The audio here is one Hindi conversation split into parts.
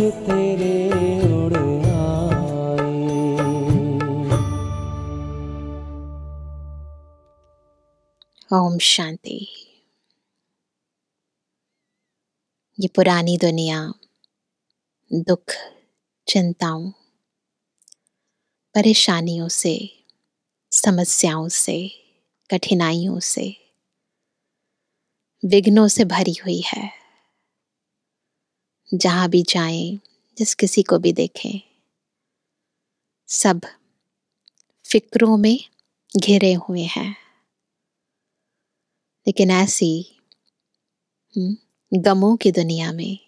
तेरे उड़ आए ओम शांति ये पुरानी दुनिया दुख चिंताओं परेशानियों से समस्याओं से कठिनाइयों से विघ्नों से भरी हुई है जहां भी जाएं, जिस किसी को भी देखें सब फिक्रों में घिरे हुए हैं लेकिन ऐसी हम्म, गमों की दुनिया में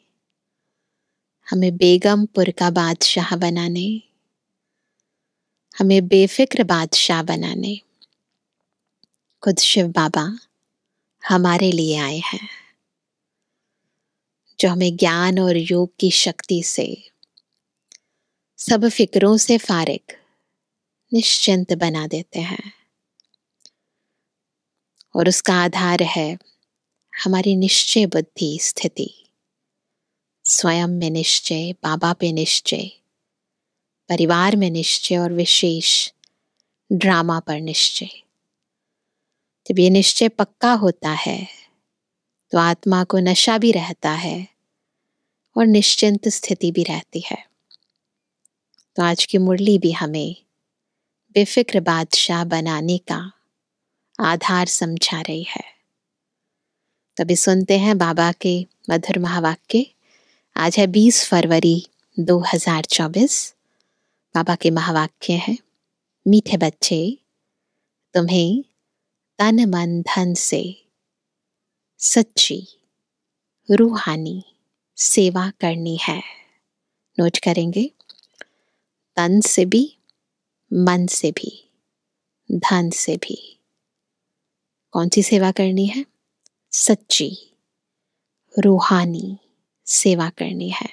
हमें बेगमपुर का बादशाह बनाने हमें बेफिक्र बादशाह बनाने खुद शिव बाबा हमारे लिए आए हैं जो हमें ज्ञान और योग की शक्ति से सब फिक्रों से फारिग निश्चिंत बना देते हैं और उसका आधार है हमारी निश्चय बुद्धि स्थिति स्वयं में निश्चय बाबा पे निश्चय परिवार में निश्चय और विशेष ड्रामा पर निश्चय जब ये निश्चय पक्का होता है तो आत्मा को नशा भी रहता है और निश्चिंत स्थिति भी रहती है तो आज की मुरली भी हमें बेफिक्र बादशाह बनाने का आधार समझा रही है तभी सुनते हैं बाबा के मधुर महावाक्य आज है 20 फरवरी 2024 बाबा के महावाक्य हैं मीठे बच्चे तुम्हें तन मन धन से सच्ची रूहानी सेवा करनी है नोट करेंगे तन से भी मन से भी धन से भी कौन सी सेवा करनी है सच्ची रूहानी सेवा करनी है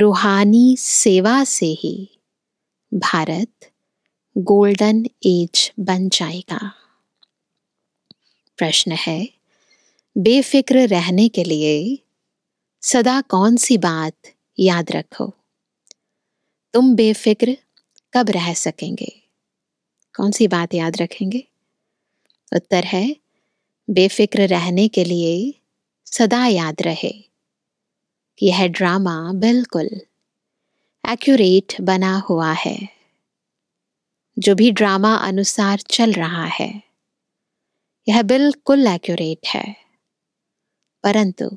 रूहानी सेवा से ही भारत गोल्डन एज बन जाएगा प्रश्न है बेफिक्र रहने के लिए सदा कौन सी बात याद रखो तुम बेफिक्र कब रह सकेंगे कौन सी बात याद रखेंगे उत्तर है बेफिक्र रहने के लिए सदा याद रहे यह ड्रामा बिल्कुल एक्यूरेट बना हुआ है जो भी ड्रामा अनुसार चल रहा है यह बिल्कुल एक्यूरेट है परंतु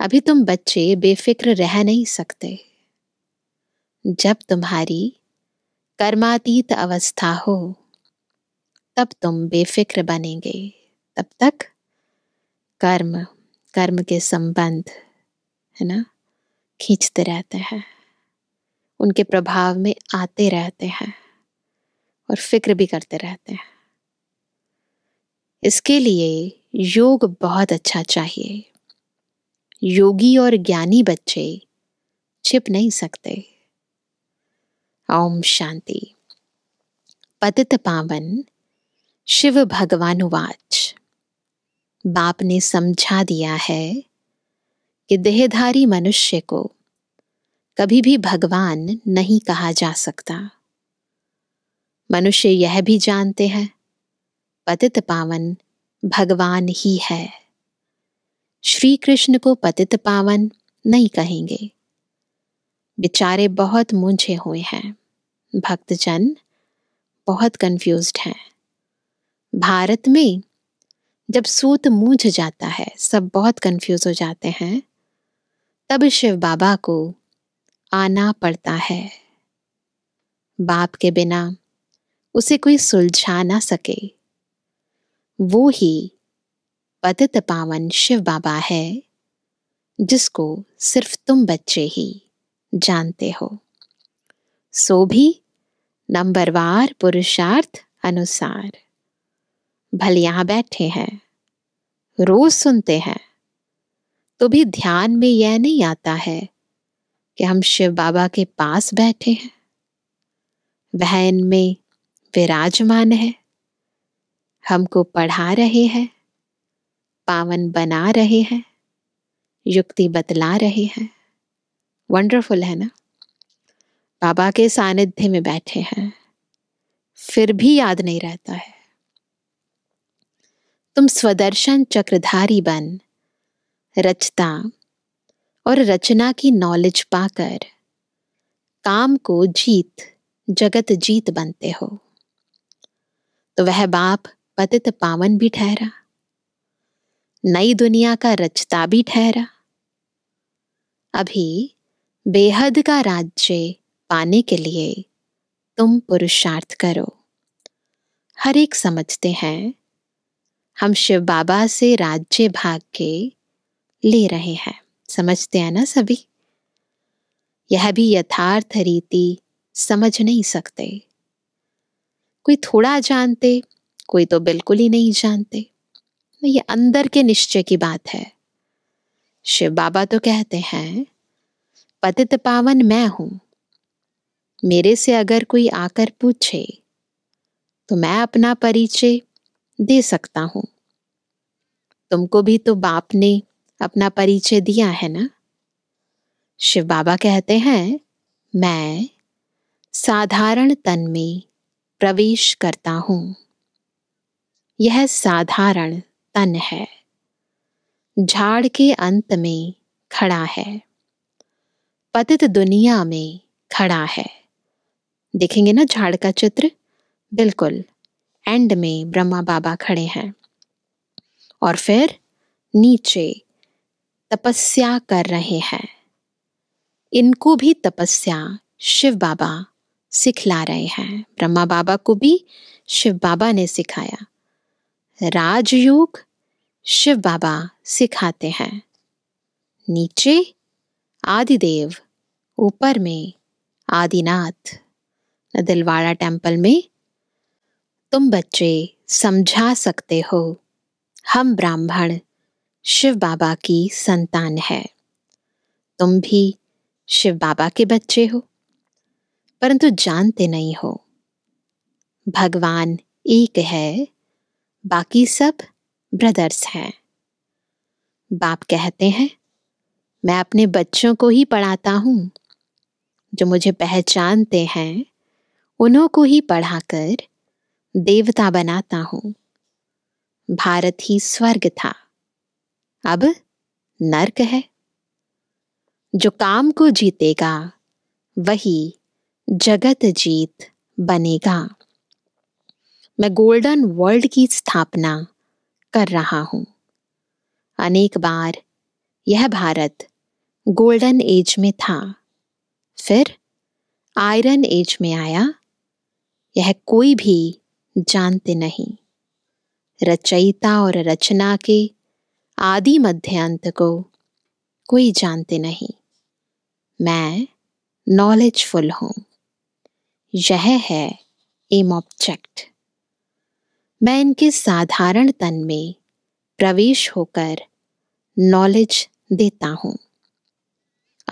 अभी तुम बच्चे बेफिक्र रह नहीं सकते जब तुम्हारी कर्मातीत अवस्था हो तब तुम बेफिक्र बनेंगे तब तक कर्म कर्म के संबंध है ना खींचते रहते हैं उनके प्रभाव में आते रहते हैं और फिक्र भी करते रहते हैं इसके लिए योग बहुत अच्छा चाहिए योगी और ज्ञानी बच्चे छिप नहीं सकते ओम शांति पतित पावन शिव भगवानुवाच बाप ने समझा दिया है कि देहधारी मनुष्य को कभी भी भगवान नहीं कहा जा सकता मनुष्य यह भी जानते हैं पतित पावन भगवान ही है श्री कृष्ण को पतित पावन नहीं कहेंगे बेचारे बहुत मुंझे हुए हैं भक्तजन बहुत कंफ्यूज्ड हैं भारत में जब सूत मूझ जाता है सब बहुत कंफ्यूज हो जाते हैं तब शिव बाबा को आना पड़ता है बाप के बिना उसे कोई सुलझा ना सके वो ही पतित पावन शिव बाबा है जिसको सिर्फ तुम बच्चे ही जानते हो सो भी नंबरवार पुरुषार्थ अनुसार भल यहां बैठे हैं रोज सुनते हैं तो भी ध्यान में यह नहीं आता है कि हम शिव बाबा के पास बैठे हैं वह इनमें विराजमान है हमको पढ़ा रहे हैं पावन बना रहे हैं युक्ति बतला रहे हैं वंडरफुल है ना बाबा के सानिध्य में बैठे हैं फिर भी याद नहीं रहता है तुम स्वदर्शन चक्रधारी बन रचता और रचना की नॉलेज पाकर काम को जीत जगत जीत बनते हो तो वह बाप पतित पावन भी ठहरा नई दुनिया का रचता भी ठहरा अभी बेहद का राज्य पाने के लिए तुम पुरुषार्थ करो हर एक समझते हैं हम शिव बाबा से राज्य भाग के ले रहे हैं समझते हैं ना सभी यह भी यथार्थ रीति समझ नहीं सकते कोई थोड़ा जानते कोई तो बिल्कुल ही नहीं जानते तो ये अंदर के निश्चय की बात है शिव बाबा तो कहते हैं पतित पावन मैं हूं मेरे से अगर कोई आकर पूछे तो मैं अपना परिचय दे सकता हूं तुमको भी तो बाप ने अपना परिचय दिया है ना शिव बाबा कहते हैं मैं साधारण तन में प्रवेश करता हूं यह साधारण तन है झाड़ के अंत में खड़ा है पतित दुनिया में खड़ा है देखेंगे ना झाड़ का चित्र बिल्कुल एंड में ब्रह्मा बाबा खड़े हैं और फिर नीचे तपस्या कर रहे हैं इनको भी तपस्या शिव बाबा सिखला रहे हैं ब्रह्मा बाबा को भी शिव बाबा ने सिखाया राजयोग शिव बाबा सिखाते हैं नीचे आदिदेव ऊपर में आदिनाथ दिलवाड़ा टेम्पल में तुम बच्चे समझा सकते हो हम ब्राह्मण शिव बाबा की संतान है तुम भी शिव बाबा के बच्चे हो परंतु जानते नहीं हो भगवान एक है बाकी सब ब्रदर्स हैं बाप कहते हैं मैं अपने बच्चों को ही पढ़ाता हूँ जो मुझे पहचानते हैं उन्हों को ही पढ़ाकर देवता बनाता हूँ भारत ही स्वर्ग था अब नर्क है जो काम को जीतेगा वही जगत जीत बनेगा मैं गोल्डन वर्ल्ड की स्थापना कर रहा हूं अनेक बार यह भारत गोल्डन एज में था फिर आयरन एज में आया यह कोई भी जानते नहीं रचयिता और रचना के आदि मध्यांत को कोई जानते नहीं मैं नॉलेजफुल हूं यह है एम ऑब्जेक्ट मैं इनके साधारण तन में प्रवेश होकर नॉलेज देता हूं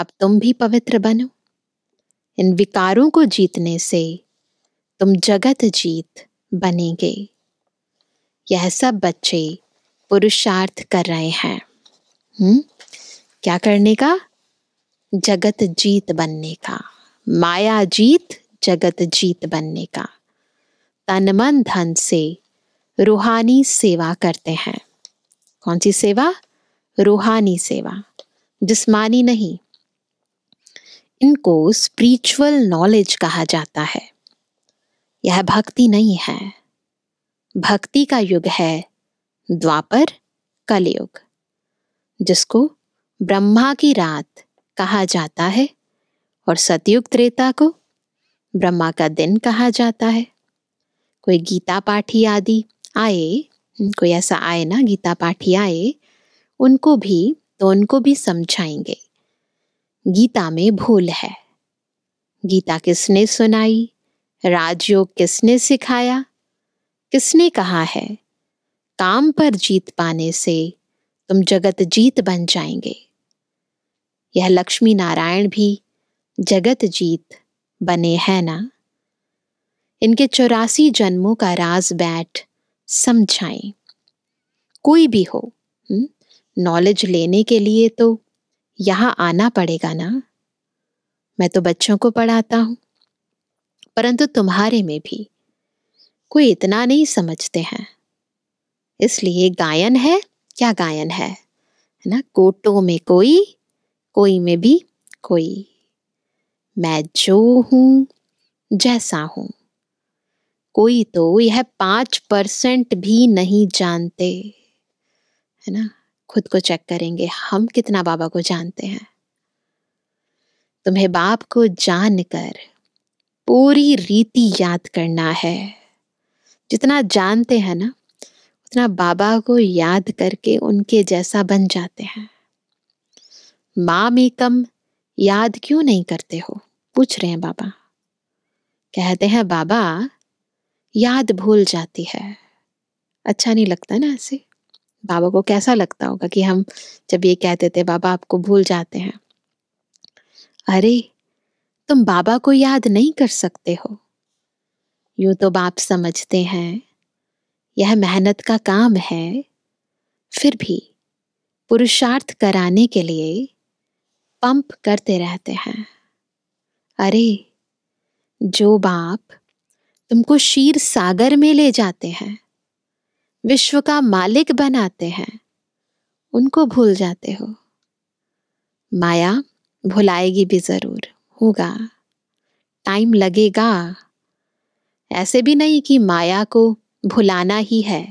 अब तुम भी पवित्र बनो इन विकारों को जीतने से तुम जगत जीत बनेंगे यह सब बच्चे पुरुषार्थ कर रहे हैं हम्म क्या करने का जगत जीत बनने का माया जीत जगत जीत बनने का तन मन धन से रूहानी सेवा करते हैं कौन सी सेवा रूहानी सेवा जिस्मानी नहीं इनको स्पिरिचुअल नॉलेज कहा जाता है यह भक्ति नहीं है भक्ति का युग है द्वापर कलयुग जिसको ब्रह्मा की रात कहा जाता है और सतयुग त्रेता को ब्रह्मा का दिन कहा जाता है कोई गीता पाठी आदि आए कोई ऐसा आए ना गीता पाठी आए उनको भी तो उनको भी समझाएंगे गीता में भूल है गीता किसने सुनाई राजयोग किसने सिखाया किसने कहा है काम पर जीत पाने से तुम जगत जीत बन जाएंगे यह लक्ष्मी नारायण भी जगत जीत बने हैं ना इनके चौरासी जन्मों का राज बैठ समझाएं कोई भी हो नॉलेज हम्म, लेने के लिए तो यहाँ आना पड़ेगा ना मैं तो बच्चों को पढ़ाता हूँ परंतु तुम्हारे में भी कोई इतना नहीं समझते हैं इसलिए गायन है क्या गायन है है ना कोटों में कोई कोई में भी कोई मैं जो हूँ जैसा हूँ कोई तो यह पांच परसेंट भी नहीं जानते है ना खुद को चेक करेंगे हम कितना बाबा को जानते हैं तुम्हें बाप को जानकर पूरी रीति याद करना है जितना जानते हैं ना उतना बाबा को याद करके उनके जैसा बन जाते हैं माँ में कम याद क्यों नहीं करते हो पूछ रहे हैं बाबा कहते हैं बाबा याद भूल जाती है अच्छा नहीं लगता ना ऐसे बाबा को कैसा लगता होगा कि हम जब ये कहते थे बाबा आपको भूल जाते हैं अरे तुम बाबा को याद नहीं कर सकते हो यूं तो बाप समझते हैं यह मेहनत का काम है फिर भी पुरुषार्थ कराने के लिए पंप करते रहते हैं अरे जो बाप तुमको शीर सागर में ले जाते हैं विश्व का मालिक बनाते हैं उनको भूल जाते हो माया भुलाएगी भी जरूर होगा टाइम लगेगा ऐसे भी नहीं कि माया को भुलाना ही है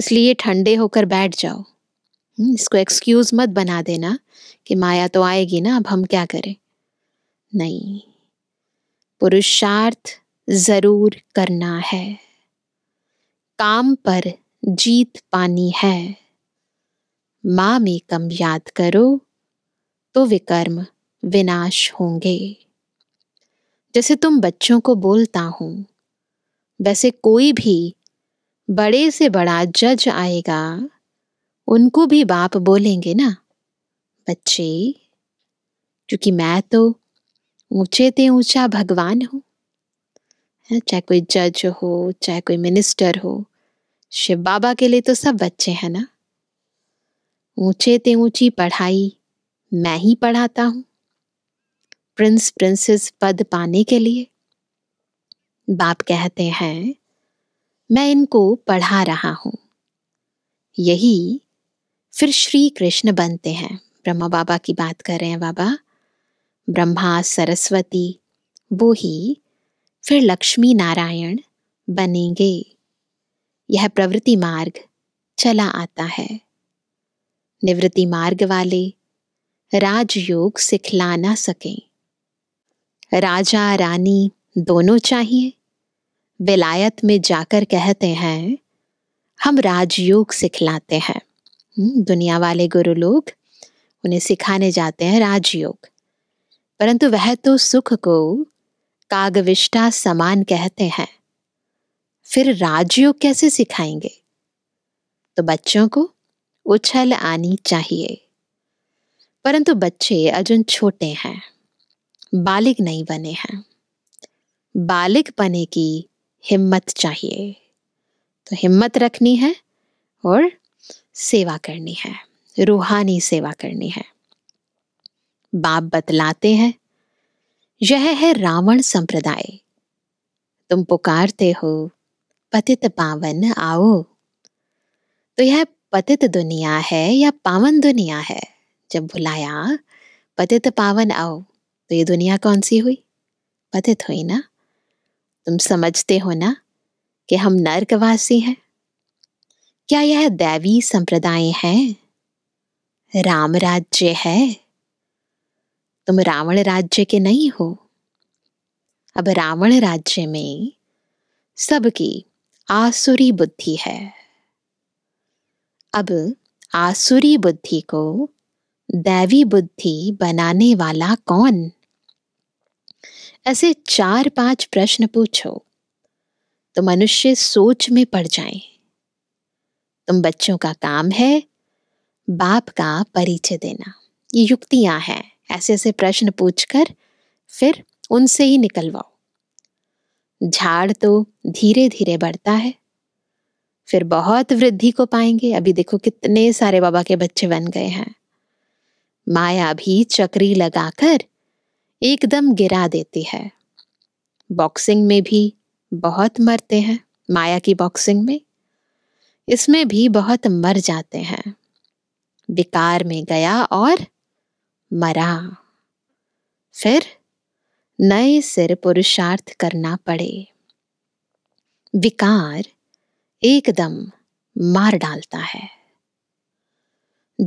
इसलिए ठंडे होकर बैठ जाओ हम्म, इसको एक्सक्यूज मत बना देना कि माया तो आएगी ना अब हम क्या करें नहीं पुरुषार्थ ज़रूर करना है काम पर जीत पानी है माँ में कम याद करो तो विकर्म विनाश होंगे जैसे तुम बच्चों को बोलता हूं वैसे कोई भी बड़े से बड़ा जज आएगा उनको भी बाप बोलेंगे ना बच्चे क्योंकि मैं तो ऊंचे ते ऊंचा भगवान हूं चाहे कोई जज हो चाहे कोई मिनिस्टर हो शिव बाबा के लिए तो सब बच्चे हैं ना ऊंचे ते ऊंची पढ़ाई मैं ही पढ़ाता हूं प्रिंस प्रिंसेस पद पाने के लिए बाप कहते हैं मैं इनको पढ़ा रहा हूं यही फिर श्री कृष्ण बनते हैं ब्रह्मा बाबा की बात कर रहे हैं बाबा ब्रह्मा सरस्वती वो ही फिर लक्ष्मी नारायण बनेंगे यह प्रवृत्ति मार्ग चला आता है निवृत्ति मार्ग वाले राजयोग सिखला ना सके राजा रानी दोनों चाहिए विलायत में जाकर कहते हैं हम राजयोग सिखलाते हैं हम्म, दुनिया वाले गुरु लोग उन्हें सिखाने जाते हैं राजयोग परंतु वह तो सुख को कागविष्टा समान कहते हैं फिर राजयोग कैसे सिखाएंगे तो बच्चों को उछल आनी चाहिए परंतु बच्चे अजुन छोटे हैं बालिक नहीं बने हैं बालिक बने की हिम्मत चाहिए तो हिम्मत रखनी है और सेवा करनी है रूहानी सेवा करनी है बाप बतलाते हैं यह है रावण संप्रदाय तुम पुकारते हो पतित पावन आओ तो यह पतित दुनिया है या पावन दुनिया है जब बुलाया पतित पावन आओ तो ये दुनिया कौन सी हुई पतित हुई ना तुम समझते हो ना कि हम नर्कवासी हैं क्या यह दैवी संप्रदाय है राम राज्य है तुम रावण राज्य के नहीं हो अब रावण राज्य में सबकी आसुरी बुद्धि है अब आसुरी बुद्धि को दैवी बुद्धि बनाने वाला कौन ऐसे चार पांच प्रश्न पूछो तो मनुष्य सोच में पड़ जाए तुम बच्चों का काम है बाप का परिचय देना ये युक्तियां हैं ऐसे ऐसे प्रश्न पूछकर फिर उनसे ही निकलवाओ झाड़ तो धीरे धीरे बढ़ता है फिर बहुत वृद्धि को पाएंगे अभी देखो कितने सारे बाबा के बच्चे बन गए हैं माया भी चक्री लगाकर एकदम गिरा देती है बॉक्सिंग में भी बहुत मरते हैं माया की बॉक्सिंग में इसमें भी बहुत मर जाते हैं विकार में गया और मरा फिर नए सिर पुरुषार्थ करना पड़े विकार एकदम मार डालता है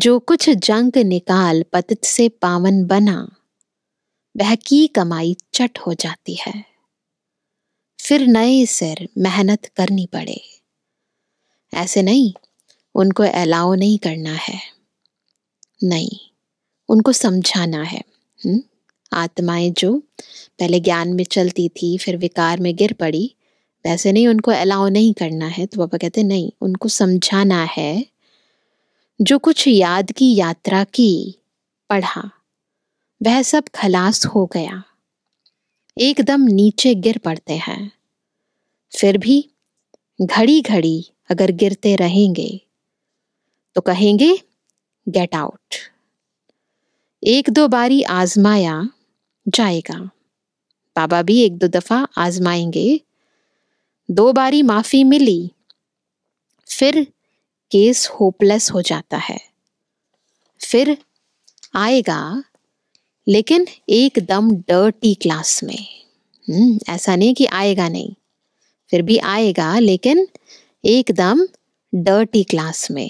जो कुछ जंग निकाल पतित से पावन बना वह की कमाई चट हो जाती है फिर नए सिर मेहनत करनी पड़े ऐसे नहीं उनको अलाउ नहीं करना है नहीं उनको समझाना है हम्म? आत्माएं जो पहले ज्ञान में चलती थी फिर विकार में गिर पड़ी वैसे नहीं उनको अलाउ नहीं करना है तो पापा कहते नहीं उनको समझाना है जो कुछ याद की यात्रा की पढ़ा वह सब खलास हो गया एकदम नीचे गिर पड़ते हैं फिर भी घड़ी घड़ी अगर गिरते रहेंगे तो कहेंगे गेट आउट एक दो बारी आजमाया जाएगा बाबा भी एक दो दफ़ा आजमाएंगे दो बारी माफ़ी मिली फिर केस होपलेस हो जाता है फिर आएगा लेकिन एकदम डर्टी क्लास में हम्म ऐसा नहीं कि आएगा नहीं फिर भी आएगा लेकिन एकदम डर्टी क्लास में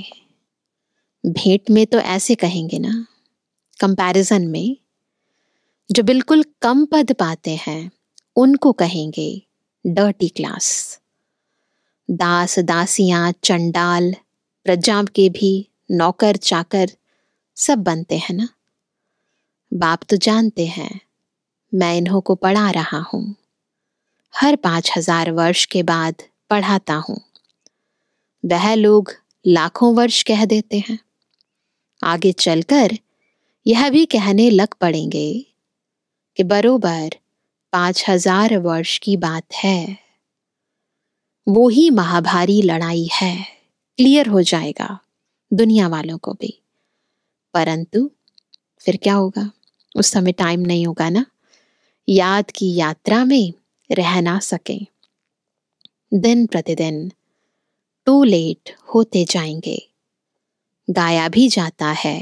भेंट में तो ऐसे कहेंगे ना कंपैरिजन में जो बिल्कुल कम पद पाते हैं उनको कहेंगे डर्टी क्लास दास दासियां चंडाल प्रजा के भी नौकर चाकर सब बनते हैं ना बाप तो जानते हैं मैं इन्हों को पढ़ा रहा हूँ हर पांच हजार वर्ष के बाद पढ़ाता हूँ वह लोग लाखों वर्ष कह देते हैं आगे चलकर यह भी कहने लग पड़ेंगे कि बरोबर पांच हजार वर्ष की बात है वो ही महाभारी लड़ाई है क्लियर हो जाएगा दुनिया वालों को भी परंतु फिर क्या होगा उस समय टाइम नहीं होगा ना याद की यात्रा में रह ना सके दिन प्रतिदिन टू लेट होते जाएंगे गाया भी जाता है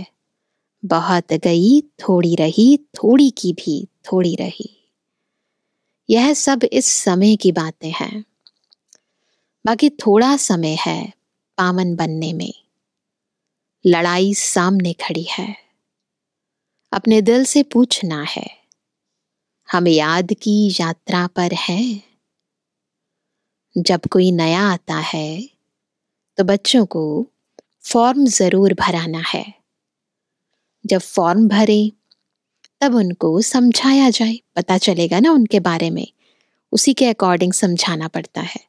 बहुत गई थोड़ी रही थोड़ी की भी थोड़ी रही यह सब इस समय की बातें हैं बाकी थोड़ा समय है पावन बनने में लड़ाई सामने खड़ी है अपने दिल से पूछना है हम याद की यात्रा पर है जब कोई नया आता है तो बच्चों को फॉर्म ज़रूर भराना है जब फॉर्म भरे तब उनको समझाया जाए पता चलेगा ना उनके बारे में उसी के अकॉर्डिंग समझाना पड़ता है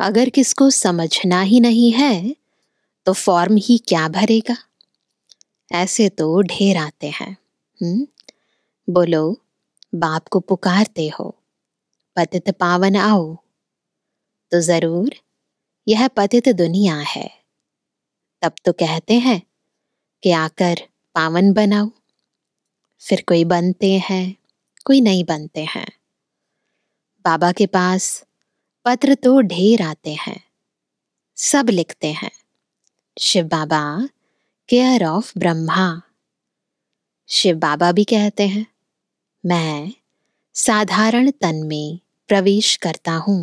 अगर किसको समझना ही नहीं है तो फॉर्म ही क्या भरेगा ऐसे तो ढेर आते हैं हुँ? हम्म? बोलो बाप को पुकारते हो पतित पावन आओ तो ज़रूर यह पतित दुनिया है तब तो कहते हैं कि आकर पावन बनाओ फिर कोई बनते हैं कोई नहीं बनते हैं बाबा के पास पत्र तो ढेर आते हैं सब लिखते हैं शिव बाबा केयर ऑफ ब्रह्मा शिव बाबा भी कहते हैं मैं साधारण तन में प्रवेश करता हूँ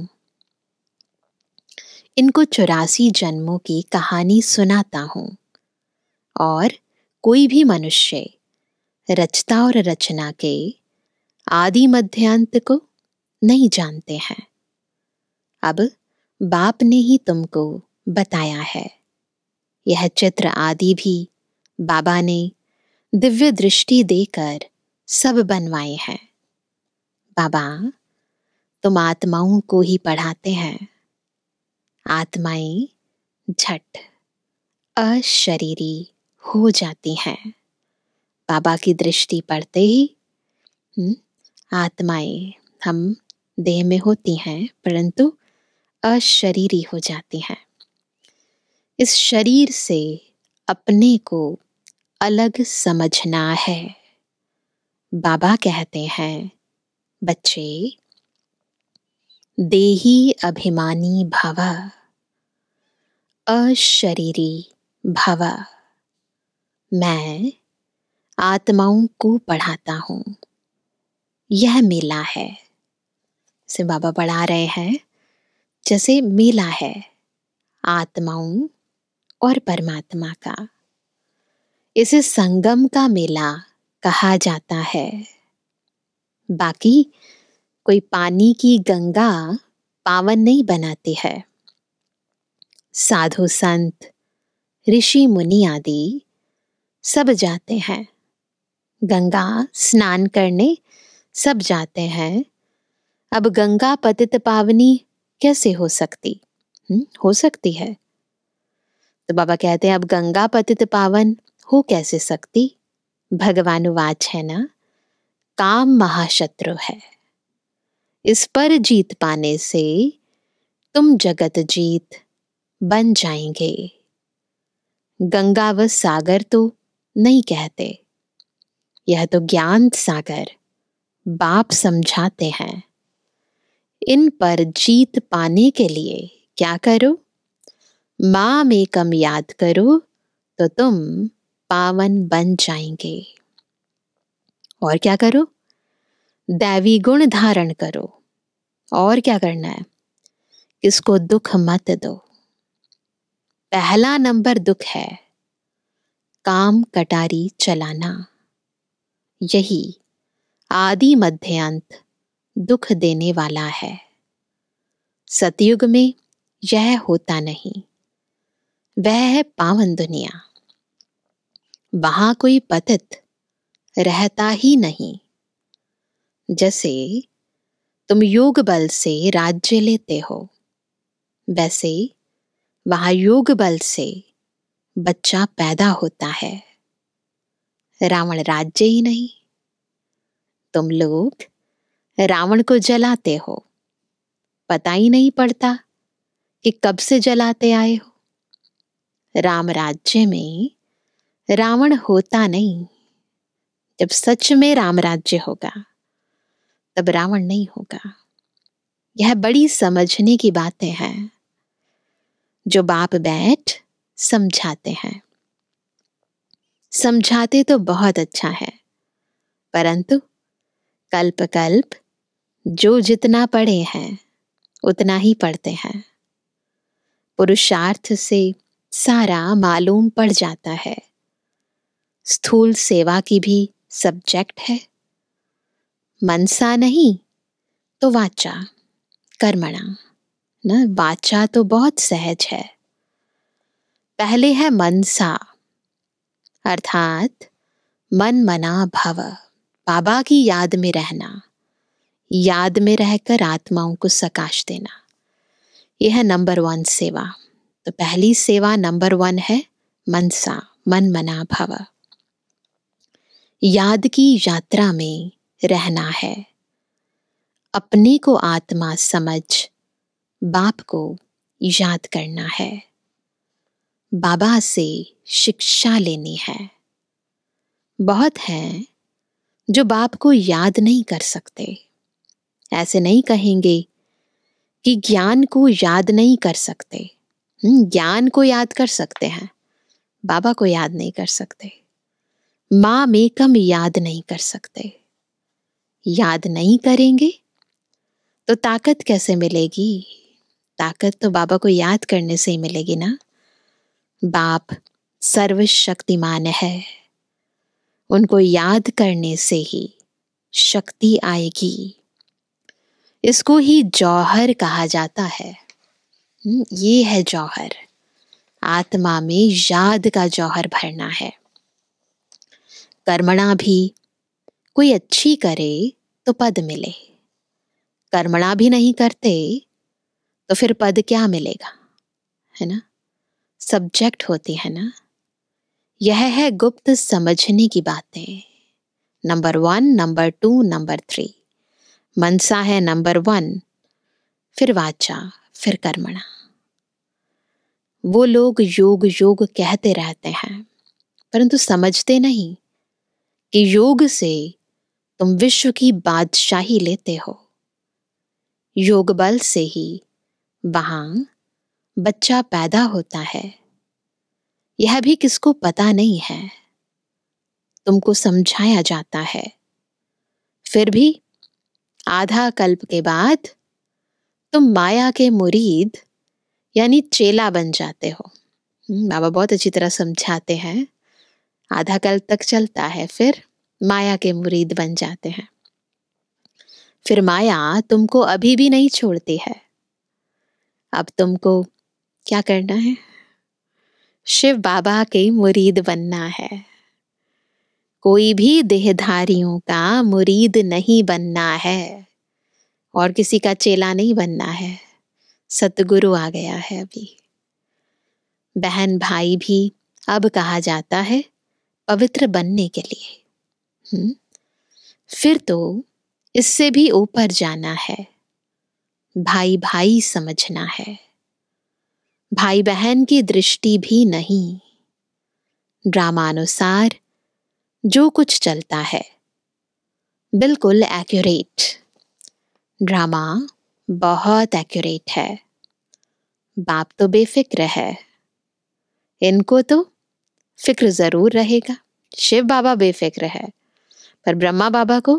इनको चौरासी जन्मों की कहानी सुनाता हूँ और कोई भी मनुष्य रचता और रचना के आदि मध्यांत को नहीं जानते हैं अब बाप ने ही तुमको बताया है यह चित्र आदि भी बाबा ने दिव्य दृष्टि देकर सब बनवाए हैं बाबा तुम आत्माओं को ही पढ़ाते हैं आत्माएं झट अशरीरी हो जाती हैं बाबा की दृष्टि पड़ते ही हम्म, आत्माएं हम देह में होती हैं परंतु अशरीरी हो जाती हैं इस शरीर से अपने को अलग समझना है बाबा कहते हैं बच्चे देही अभिमानी भावा अशरीरी भावा मैं आत्माओं को पढ़ाता हूँ यह मेला है से बाबा पढ़ा रहे हैं जैसे मेला है आत्माओं और परमात्मा का इसे संगम का मेला कहा जाता है बाकी कोई पानी की गंगा पावन नहीं बनाती है साधु संत ऋषि मुनि आदि सब जाते हैं गंगा स्नान करने सब जाते हैं अब गंगा पतित पावनी कैसे हो सकती हुँ? हम्म, हो सकती है तो बाबा कहते हैं अब गंगा पतित पावन हो कैसे सकती भगवान वाच है ना काम महाशत्रु है इस पर जीत पाने से तुम जगत जीत बन जाएंगे गंगा व सागर तो नहीं कहते यह तो ज्ञान सागर बाप समझाते हैं इन पर जीत पाने के लिए क्या करो माँ में कम याद करो तो तुम पावन बन जाएंगे और क्या करो दैवी गुण धारण करो और क्या करना है किसको दुख मत दो पहला नंबर दुख है काम कटारी चलाना यही आदि मध्यांत दुख देने वाला है सतयुग में यह होता नहीं वह है पावन दुनिया वहां कोई पतित रहता ही नहीं जैसे तुम योग बल से राज्य लेते हो वैसे वहां योग बल से बच्चा पैदा होता है रावण राज्य ही नहीं तुम लोग रावण को जलाते हो पता ही नहीं पड़ता कि कब से जलाते आए हो राम राज्य में रावण होता नहीं जब सच में राम राज्य होगा तब रावण नहीं होगा यह बड़ी समझने की बातें हैं जो बाप बैठ समझाते हैं समझाते तो बहुत अच्छा है परंतु कल्प कल्प जो जितना पढ़े हैं उतना ही पढ़ते हैं पुरुषार्थ से सारा मालूम पड़ जाता है स्थूल सेवा की भी सब्जेक्ट है मनसा नहीं तो वाचा कर्मणा न वाचा तो बहुत सहज है पहले है मनसा अर्थात मन मना भव बाबा की याद में रहना याद में रहकर आत्माओं को सकाश देना यह है नंबर वन सेवा तो पहली सेवा नंबर वन है मनसा मन मना भव याद की यात्रा में रहना है अपने को आत्मा समझ बाप को याद करना है बाबा से शिक्षा लेनी है बहुत हैं जो बाप को याद नहीं कर सकते ऐसे नहीं कहेंगे कि ज्ञान को याद नहीं कर सकते हम्म, ज्ञान को याद कर सकते हैं बाबा को याद नहीं कर सकते माँ में कम याद नहीं कर सकते याद नहीं करेंगे तो ताकत कैसे मिलेगी ताकत तो बाबा को याद करने से ही मिलेगी ना बाप सर्वशक्तिमान है उनको याद करने से ही शक्ति आएगी इसको ही जौहर कहा जाता है हम्म, ये है जौहर आत्मा में याद का जौहर भरना है कर्मणा भी कोई अच्छी करे तो पद मिले कर्मणा भी नहीं करते तो फिर पद क्या मिलेगा है ना सब्जेक्ट होती है ना यह है गुप्त समझने की बातें number one number two number three मनसा है नंबर वन फिर वाचा फिर कर्मणा वो लोग योग योग कहते रहते हैं परंतु समझते नहीं कि योग से तुम विश्व की बादशाही लेते हो योग बल से ही वहां बच्चा पैदा होता है यह भी किसको पता नहीं है तुमको समझाया जाता है फिर भी आधा कल्प के बाद तुम माया के मुरीद यानी चेला बन जाते हो हम्म, बाबा बहुत अच्छी तरह समझाते हैं आधा कल्प तक चलता है फिर माया के मुरीद बन जाते हैं फिर माया तुमको अभी भी नहीं छोड़ती है अब तुमको क्या करना है शिव बाबा के मुरीद बनना है कोई भी देहधारियों का मुरीद नहीं बनना है और किसी का चेला नहीं बनना है सतगुरु आ गया है अभी बहन भाई भी अब कहा जाता है पवित्र बनने के लिए हम्म फिर तो इससे भी ऊपर जाना है भाई भाई समझना है भाई बहन की दृष्टि भी नहीं ड्रामानुसार जो कुछ चलता है बिल्कुल एक्यूरेट ड्रामा बहुत एक्यूरेट है बाप तो बेफिक्र है इनको तो फिक्र ज़रूर रहेगा शिव बाबा बेफिक्र है पर ब्रह्मा बाबा को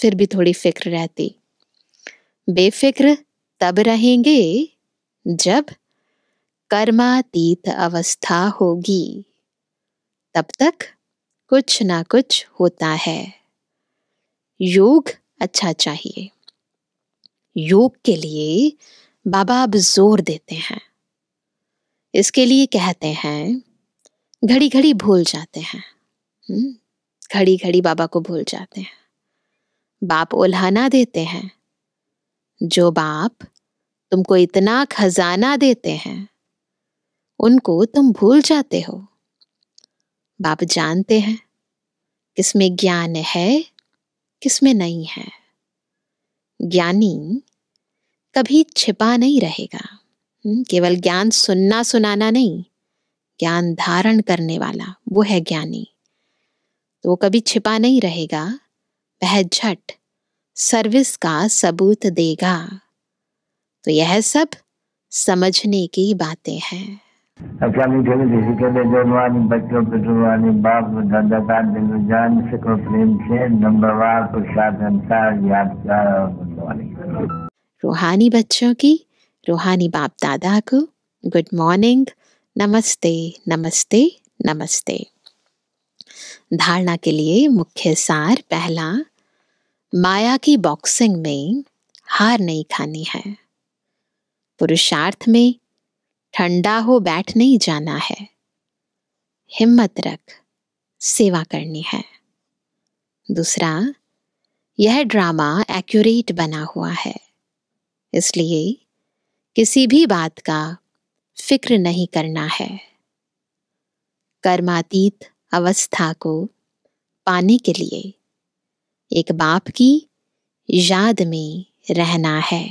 फिर भी थोड़ी फिक्र रहती बेफिक्र तब रहेंगे जब कर्मातीत अवस्था होगी तब तक कुछ ना कुछ होता है योग अच्छा चाहिए योग के लिए बाबा अब जोर देते हैं इसके लिए कहते हैं घड़ी घड़ी भूल जाते हैं हम्म, घड़ी घड़ी बाबा को भूल जाते हैं बाप उल्हाना देते हैं जो बाप तुमको इतना खजाना देते हैं उनको तुम भूल जाते हो बाप जानते हैं किसमें ज्ञान है किसमें नहीं है ज्ञानी कभी छिपा नहीं रहेगा हम्म, केवल ज्ञान सुनना सुनाना नहीं ज्ञान धारण करने वाला वो है ज्ञानी तो वो कभी छिपा नहीं रहेगा वह झट सर्विस का सबूत देगा तो यह सब समझने की बातें हैं अकाली ठेले किसी के लिए जोड़वानी बच्चों को जुड़वानी बाप दादा दिलजान सिको प्रेम से नंबर वार प्रसाद अंसार यादगार और रूहानी बच्चों की रूहानी बाप दादा को गुड मॉर्निंग नमस्ते नमस्ते नमस्ते धारणा के लिए मुख्य सार पहला माया की बॉक्सिंग में हार नहीं खानी है पुरुषार्थ में ठंडा हो बैठ नहीं जाना है हिम्मत रख सेवा करनी है दूसरा यह ड्रामा एक्यूरेट बना हुआ है इसलिए किसी भी बात का फिक्र नहीं करना है कर्मातीत अवस्था को पाने के लिए एक बाप की याद में रहना है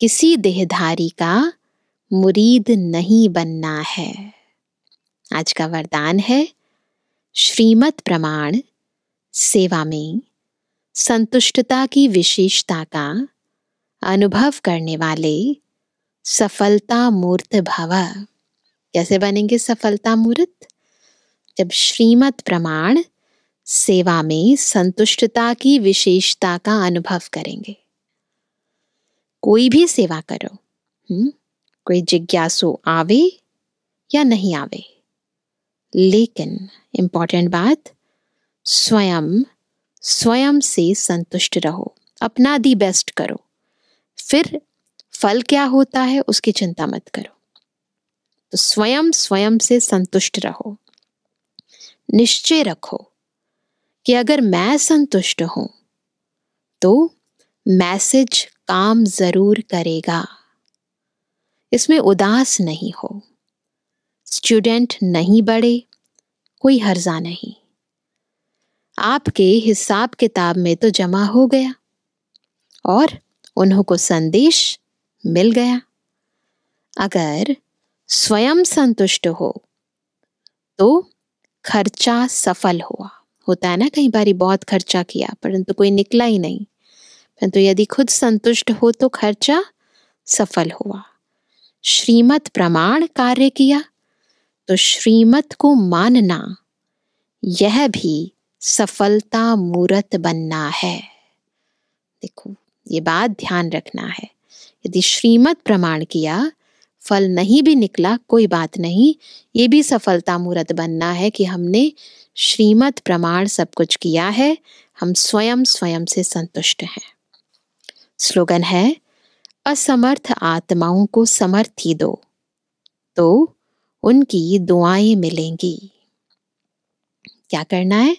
किसी देहधारी का मुरीद नहीं बनना है आज का वरदान है श्रीमत प्रमाण सेवा में संतुष्टता की विशेषता का अनुभव करने वाले सफलता मूर्त भव कैसे बनेंगे सफलता मूर्त जब श्रीमत प्रमाण सेवा में संतुष्टता की विशेषता का अनुभव करेंगे कोई भी सेवा करो हुँ? हम्म? कोई जिज्ञासु आवे या नहीं आवे लेकिन इंपॉर्टेंट बात स्वयं स्वयं से संतुष्ट रहो अपना दी बेस्ट करो फिर फल क्या होता है उसकी चिंता मत करो तो स्वयं स्वयं से संतुष्ट रहो निश्चय रखो कि अगर मैं संतुष्ट हूं तो मैसेज काम जरूर करेगा इसमें उदास नहीं हो स्टूडेंट नहीं बढ़े कोई हर्जा नहीं आपके हिसाब किताब में तो जमा हो गया और उन्हों को संदेश मिल गया अगर स्वयं संतुष्ट हो तो खर्चा सफल हुआ होता है ना कई बारी बहुत खर्चा किया परंतु कोई निकला ही नहीं परंतु यदि खुद संतुष्ट हो तो खर्चा सफल हुआ श्रीमत प्रमाण कार्य किया तो श्रीमत को मानना यह भी सफलता मूर्त बनना है देखो ये बात ध्यान रखना है यदि श्रीमत प्रमाण किया फल नहीं भी निकला कोई बात नहीं ये भी सफलता मूर्त बनना है कि हमने श्रीमत प्रमाण सब कुछ किया है हम स्वयं स्वयं से संतुष्ट हैं स्लोगन है असमर्थ आत्माओं को समर्थी दो तो उनकी दुआएं मिलेंगी क्या करना है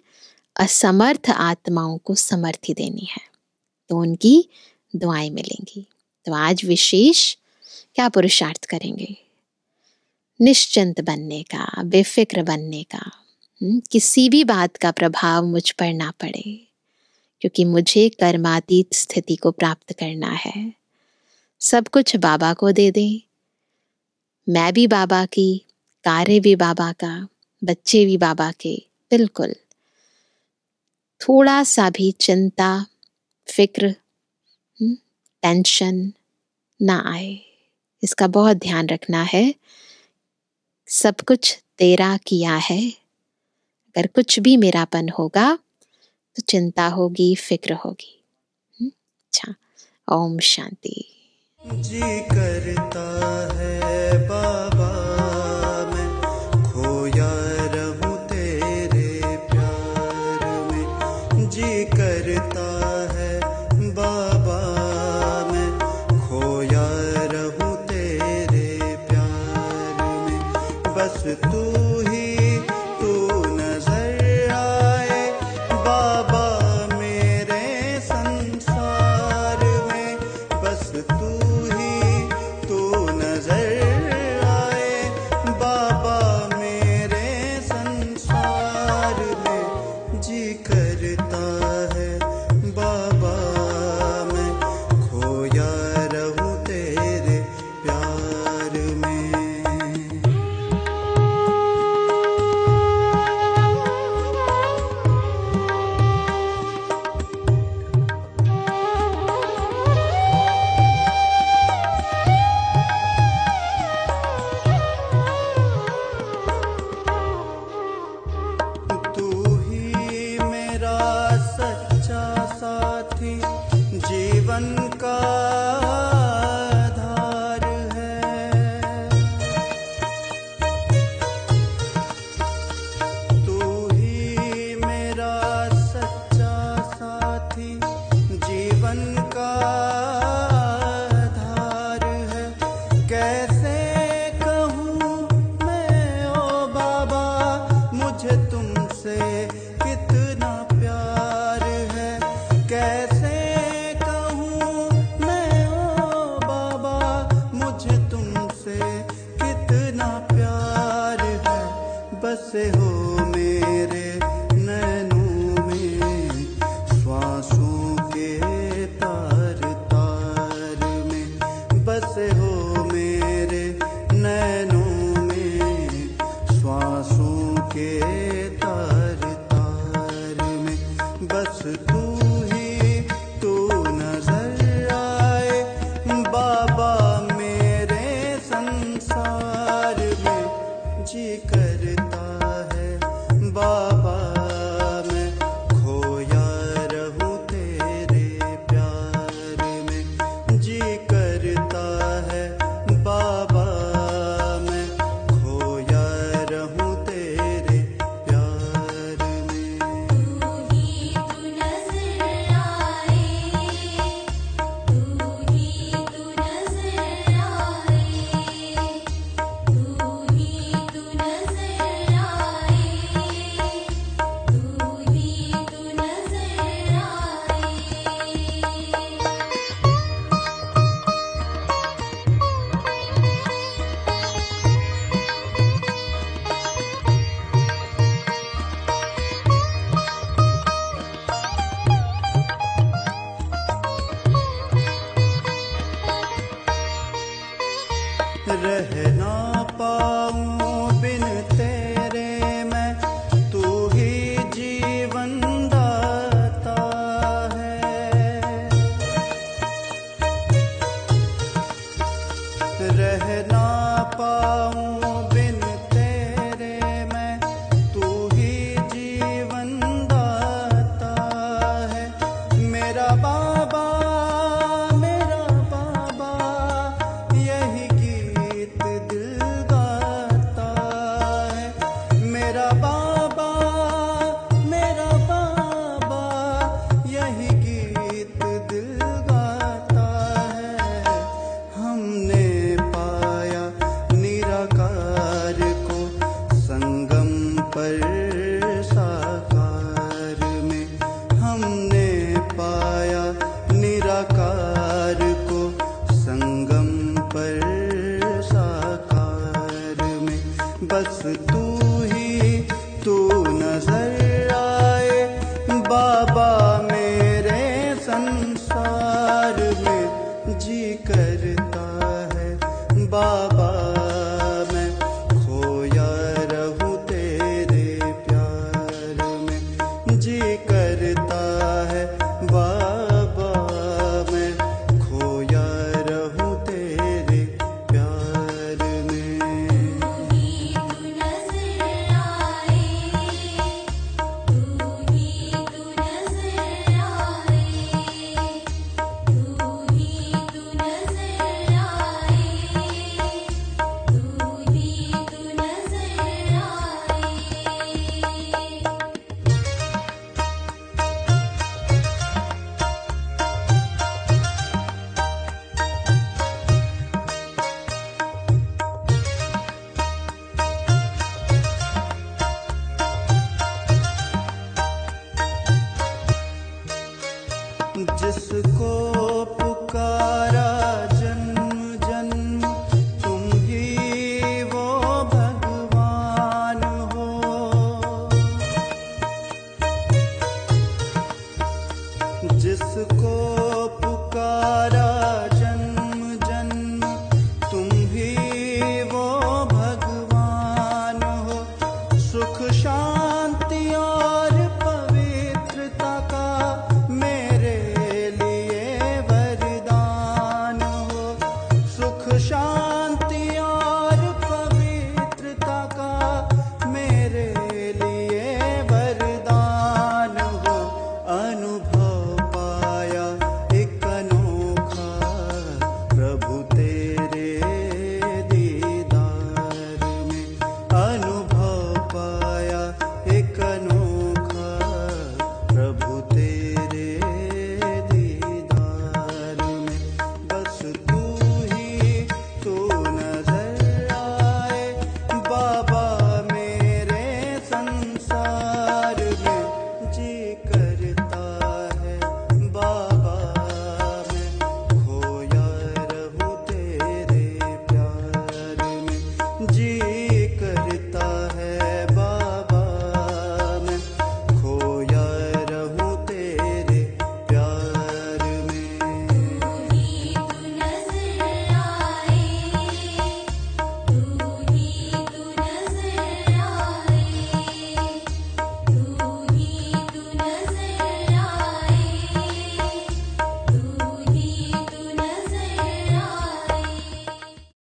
असमर्थ आत्माओं को समर्थी देनी है तो उनकी दुआएं मिलेंगी तो आज विशेष क्या पुरुषार्थ करेंगे निश्चिंत बनने का बेफिक्र बनने का हम्म, किसी भी बात का प्रभाव मुझ पर ना पड़े क्योंकि मुझे कर्मातीत स्थिति को प्राप्त करना है सब कुछ बाबा को दे दें मैं भी बाबा की कार्य भी बाबा का बच्चे भी बाबा के बिल्कुल थोड़ा सा भी चिंता फिक्र हम्म, टेंशन ना आए इसका बहुत ध्यान रखना है सब कुछ तेरा किया है अगर कुछ भी मेरापन होगा तो चिंता होगी फिक्र होगी हम्म, अच्छा ओम शांति जी करता है बाबा जीवन का